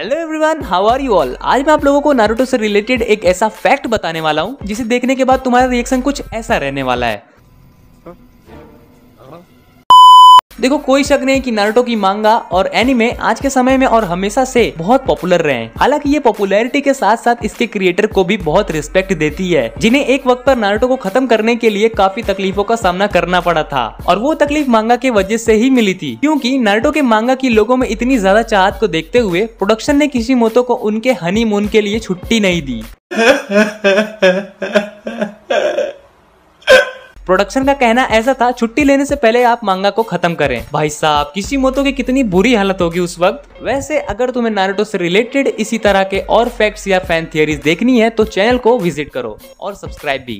hello everyone how are you all आज मैं आप लोगों को नारुतो से रिलेटेड एक ऐसा फैक्ट बताने वाला हूँ जिसे देखने के बाद तुम्हारा रिएक्शन कुछ ऐसा रहने वाला है देखो कोई शक नहीं कि नारुतो की मांगा और एनिमे आज के समय में और हमेशा से बहुत पॉपुलर रहे हालांकि ये पॉपुलैरिटी के साथ साथ इसके क्रिएटर को भी बहुत रिस्पेक्ट देती है जिन्हें एक वक्त पर नारुतो को खत्म करने के लिए काफी तकलीफों का सामना करना पड़ा था और वो तकलीफ मांगा के वजह से ही मिली थी क्योंकि नारुतो के मांगा की लोगों में इतनी ज्यादा चाहत को देखते हुए प्रोडक्शन ने किसी मोतो को उनके हनीमून के लिए छुट्टी नहीं दी प्रोडक्शन का कहना ऐसा था छुट्टी लेने से पहले आप मांगा को खत्म करें भाई साहब किसी मोतो की कितनी बुरी हालत होगी उस वक्त वैसे अगर तुम्हें नारुतो से रिलेटेड इसी तरह के और फैक्ट्स या फैन थियरीज देखनी है तो चैनल को विजिट करो और सब्सक्राइब भी